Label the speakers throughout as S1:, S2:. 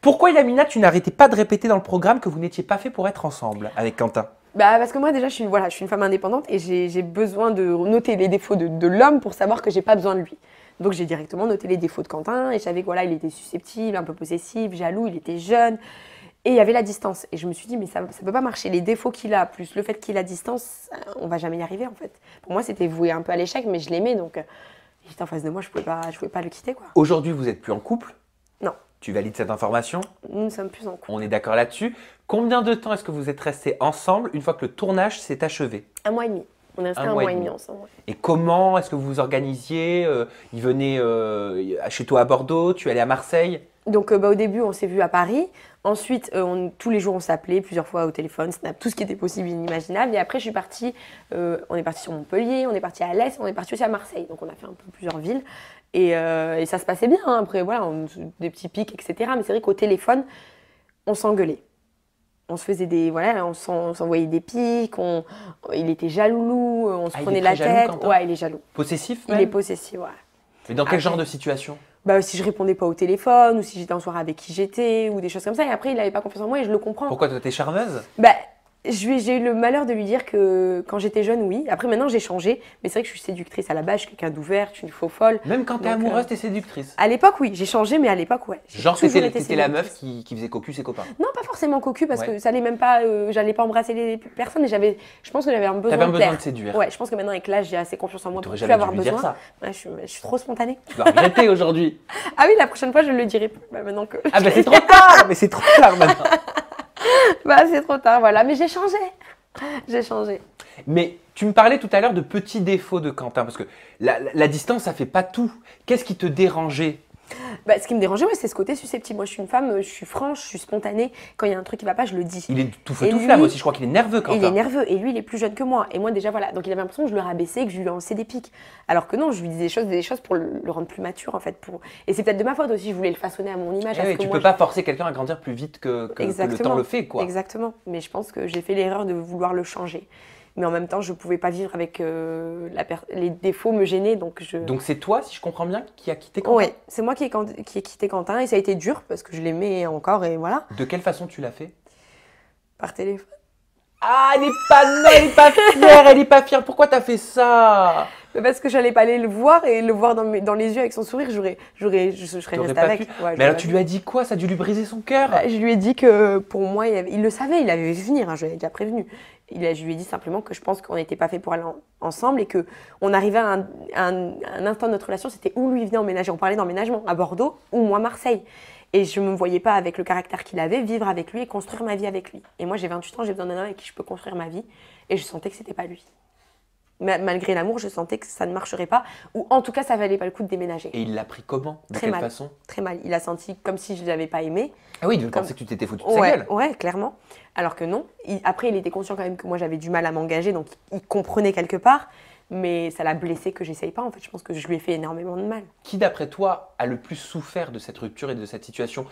S1: Pourquoi, Yamina, tu n'arrêtais pas de répéter dans le programme que vous n'étiez pas fait pour être ensemble avec Quentin
S2: bah parce que moi déjà je suis voilà je suis une femme indépendante et j'ai besoin de noter les défauts de, l'homme pour savoir que j'ai pas besoin de lui. Donc j'ai directement noté les défauts de Quentin et je savais qu'il voilà il était susceptible, un peu possessif, jaloux, il était jeune et il y avait la distance et je me suis dit mais ça ça peut pas marcher les défauts qu'il a plus le fait qu'il a distance euh, on va jamais y arriver en fait. Pour moi c'était voué un peu à l'échec mais je l'aimais donc euh, il était en face de moi je pouvais pas je pouvais pas le quitter quoi.
S1: Aujourd'hui vous êtes plus en couple tu valides cette information
S2: Nous ne sommes plus en cours.
S1: On est d'accord là-dessus. Combien de temps est-ce que vous êtes restés ensemble une fois que le tournage s'est achevé
S2: Un mois et demi. On est restés un, mois, et demi ensemble.
S1: Et comment est-ce que vous vous organisiez euh, Ils Il venait euh, chez toi à Bordeaux, tu allais à Marseille
S2: Donc euh, bah, au début, on s'est vu à Paris. Ensuite, tous les jours, on s'appelait plusieurs fois au téléphone, snap, tout ce qui était possible, inimaginable. Et après, je suis partie, on est parti sur Montpellier, on est parti à l'Est, on est parti aussi à Marseille. Donc on a fait un peu plusieurs villes. Euh, et, ça se passait bien. Hein. Après, voilà, des petits pics, etc. Mais c'est vrai qu'au téléphone, on s'engueulait. On se faisait des. Voilà, on s'envoyait des pics, on, il était jaloux, euh, on se ah, prenait la tête. ouais, il est jaloux. Possessif Il est possessif, ouais.
S1: Mais dans quel genre de situation
S2: bah, si je répondais pas au téléphone, ou si j'étais en soirée avec qui j'étais, ou des choses comme ça. Et après, il n'avait pas confiance en moi et je le comprends. Pourquoi
S1: toi, t'es charmeuse
S2: Bah, j'ai eu le malheur de lui dire que quand j'étais jeune, oui. Après, maintenant, j'ai changé. Mais c'est vrai que je suis séductrice à la base. Je suis quelqu'un d'ouvert, je suis une faux folle. Même quand t'es amoureuse, euh, t'es séductrice. À l'époque, oui. J'ai changé, mais à l'époque, ouais. Genre, c'était la meuf
S1: qui, qui faisait cocu ses copains. Non,
S2: pas forcément cocu, parce que ça allait même pas. Euh, j'allais pas embrasser les personnes. Et j'avais, je pense que j'avais un besoin. T'avais un besoin de séduire. Ouais, je pense que maintenant, avec l'âge, j'ai assez confiance en moi pour plus avoir besoin. dire ça. je, suis, trop spontanée. Tu vas regretter
S1: aujourd'hui.
S2: Ah oui, la prochaine fois, je le dirai. Bah, maintenant que. Ah bah c'est trop tard
S1: Mais c'est trop tard maintenant
S2: Bah, c'est trop tard, voilà. Mais j'ai changé. J'ai changé.
S1: Mais tu me parlais tout à l'heure de petits défauts de Quentin, parce que la, distance, ça fait pas tout. Qu'est-ce qui te dérangeait
S2: bah, Ce qui me dérangeait, moi c'est ce côté susceptible. Moi, je suis une femme, je suis franche, je suis spontanée. Quand il y a un truc qui ne va pas, je le dis. Il est tout feu, tout aussi. Je crois
S1: qu'il est nerveux quand même. Il est nerveux.
S2: Et lui, il est plus jeune que moi. Et moi, déjà, voilà. Donc, il avait l'impression que je le rabaissais, que je lui lançais des pics. Alors que non, je lui disais des choses, des choses pour le, rendre plus mature, en fait. Pour... Et c'est peut-être de ma faute aussi. Je voulais le façonner à mon image. Eh tu ne peux pas
S1: forcer quelqu'un à grandir plus vite que, que, que le temps le fait, quoi.
S2: Exactement. Mais je pense que j'ai fait l'erreur de vouloir le changer mais en même temps, je ne pouvais pas vivre avec euh, la les défauts me gêner. Donc, je... donc c'est toi, si je comprends bien, qui a quitté Quentin Oui, c'est moi qui ai, qui ai, quitté Quentin et ça a été dur parce que je l'aimais encore et voilà. De quelle façon tu l'as fait Par téléphone. Ah, elle n'est pas, non, elle est pas fière, elle n'est pas fière. Pourquoi t'as fait ça parce que j'allais pas aller le voir et le voir dans, les yeux avec son sourire, j'aurais, j'aurais, je, serais avec. mais alors tu lui as dit quoi Ça a dû lui briser son cœur. Bah, je lui ai dit que pour moi, il, le savait, il avait vu venir, hein, je l'avais déjà prévenu il, je lui ai dit simplement que je pense qu'on n'était pas fait pour aller ensemble et que on arrivait à un, instant de notre relation, c'était où lui venait emménager. On parlait d'emménagement à Bordeaux ou moi Marseille. Et je ne me voyais pas, avec le caractère qu'il avait, vivre avec lui et construire ma vie avec lui. Et moi, j'ai 28 ans, j'ai besoin d'un homme avec qui je peux construire ma vie. Et je sentais que c'était pas lui malgré l'amour, je sentais que ça ne marcherait pas, ou en tout cas, ça valait pas le coup de déménager. Et
S1: il l'a pris comment De Très mal. façon
S2: Très mal. Il a senti comme si je ne l'avais pas aimé. Ah oui, il comme... pensait que tu t'étais foutu de sa gueule. Ouais, clairement. Alors que non. Après, il était conscient quand même que moi, j'avais du mal à m'engager, donc il comprenait quelque part. Mais ça l'a blessé que j'essaye pas. En fait, je pense que je lui ai fait énormément de mal.
S1: Qui, d'après toi, a le plus souffert de cette rupture et de cette situation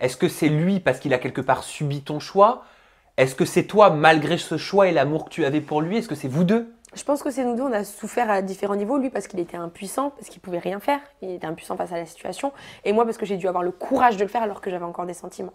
S1: Est-ce que c'est lui parce qu'il a quelque part subi ton choix Est-ce que c'est toi malgré ce choix et l'amour que tu avais pour lui Est-ce que c'est vous deux
S2: je pense que c'est nous deux, on a souffert à différents niveaux. Lui parce qu'il était impuissant, parce qu'il pouvait rien faire, il était impuissant face à la situation. Et moi parce que j'ai dû avoir le courage de le faire alors que j'avais encore des sentiments.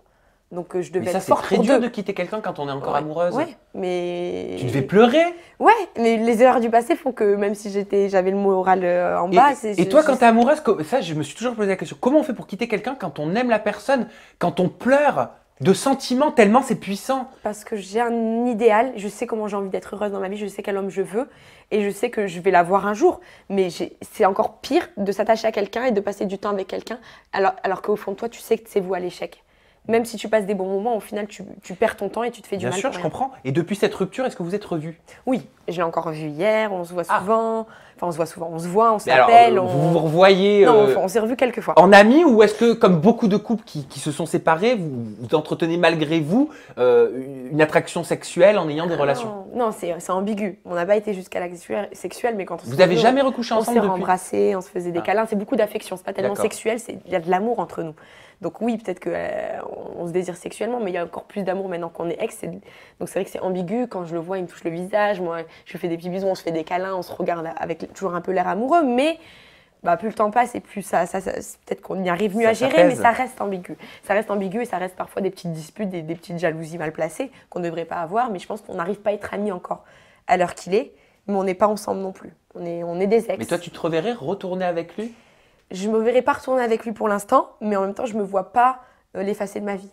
S2: Donc euh, je devais mais ça, être très dur de quitter quelqu'un quand on est encore amoureuse. Ouais, mais tu devais pleurer. Ouais, mais les erreurs du passé font que même si j'étais, j'avais le moral euh, en bas. Et, et toi, quand t'es
S1: amoureuse, ça, je me suis toujours posé la question. Comment on fait pour quitter quelqu'un quand on aime la personne, quand on pleure de sentiments tellement c'est puissant.
S2: Parce que j'ai un idéal, je sais comment j'ai envie d'être heureuse dans ma vie, je sais quel homme je veux et je sais que je vais l'avoir un jour. Mais c'est encore pire de s'attacher à quelqu'un et de passer du temps avec quelqu'un alors, alors qu'au fond de toi, tu sais que c'est vous à l'échec. Même si tu passes des bons moments, au final, tu, perds ton temps et tu te fais du mal. Bien sûr, je comprends.
S1: Et depuis cette rupture,
S2: est-ce que vous êtes revus Oui, je l'ai encore vu hier, on se voit ah. souvent on se voit souvent, on se voit, on s'appelle. Euh, on... Vous vous revoyez. Non, euh, on s'est revus quelques fois. En
S1: amis ou est-ce que, comme beaucoup de couples qui, se sont séparés, vous, entretenez malgré vous euh, une attraction sexuelle en ayant des ah relations
S2: Non, c'est ambigu. On n'a pas été jusqu'à l'acte sexuelle, mais quand on Vous n'avez jamais recouché ensemble On s'est embrassé, on se faisait des ah. câlins. C'est beaucoup d'affection. C'est pas tellement sexuel, il y a de l'amour entre nous. Donc oui, peut-être qu'on on se désire sexuellement, mais il y a encore plus d'amour maintenant qu'on est ex. Donc c'est vrai que c'est ambigu. Quand je le vois, il me touche le visage. Moi, je fais des petits bisous, on se fait des câlins, on se regarde avec toujours un peu l'air amoureux, mais bah, plus le temps passe et plus ça, ça, peut-être qu'on y arrive mieux à gérer, mais ça reste ambigu. Ça reste ambigu et ça reste parfois des petites disputes, des, petites jalousies mal placées qu'on ne devrait pas avoir, mais je pense qu'on n'arrive pas à être amis encore à l'heure qu'il est, mais on n'est pas ensemble non plus. On est, on est des ex. Mais toi, tu te reverrais retourner avec lui Je me verrais pas retourner avec lui pour l'instant, mais en même temps, je me vois pas euh, l'effacer de ma vie.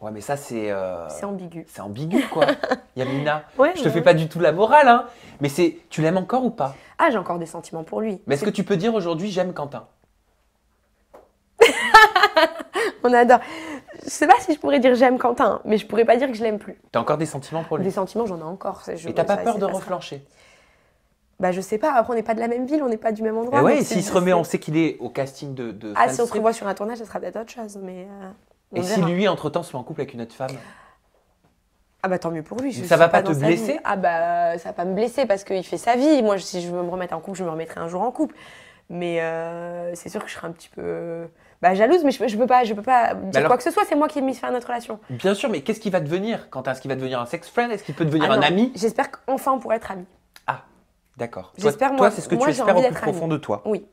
S1: Ouais, mais ça, c'est. Euh, c'est ambigu. C'est ambigu, quoi. Yamina, je te fais pas du tout la morale, hein. Mais c'est. Tu l'aimes encore ou pas
S2: Ah, j'ai encore des sentiments pour lui. Mais est-ce que tu
S1: peux dire aujourd'hui, j'aime Quentin
S2: On adore. Je sais pas si je pourrais dire j'aime Quentin, mais je pourrais pas dire que je l'aime plus.
S1: T'as encore des sentiments pour lui
S2: Des sentiments, j'en ai encore. Je... Et t'as pas peur de reflancher Bah je sais pas, après on n'est pas de la même ville, on n'est pas du même endroit. Et eh ouais, s'il se remet, on
S1: sait qu'il est au casting de... ah si on se revoit
S2: sur un tournage, ça sera peut-être autre chose, mais... Euh, et si lui,
S1: entre-temps, se met en couple avec une autre femme
S2: ah bah tant mieux pour lui. Je ça va pas, te blesser Ah bah ça va pas me blesser parce qu'il fait sa vie. Moi, si je veux me remettre en couple, je me remettrai un jour en couple. Mais euh, c'est sûr que je serai un petit peu bah, jalouse, mais je, ne peux pas, je peux pas dire quoi que ce soit. C'est moi qui ai mis fin à notre relation.
S1: Bien sûr, mais qu'est-ce qui va devenir quand Est-ce qu'il va devenir un sex friend Est-ce qu'il peut devenir ah un ami
S2: J'espère qu'enfin on pourra être amis. Ah,
S1: d'accord. J'espère. Toi, c'est ce que moi, tu espères au plus profond de toi.
S2: Oui.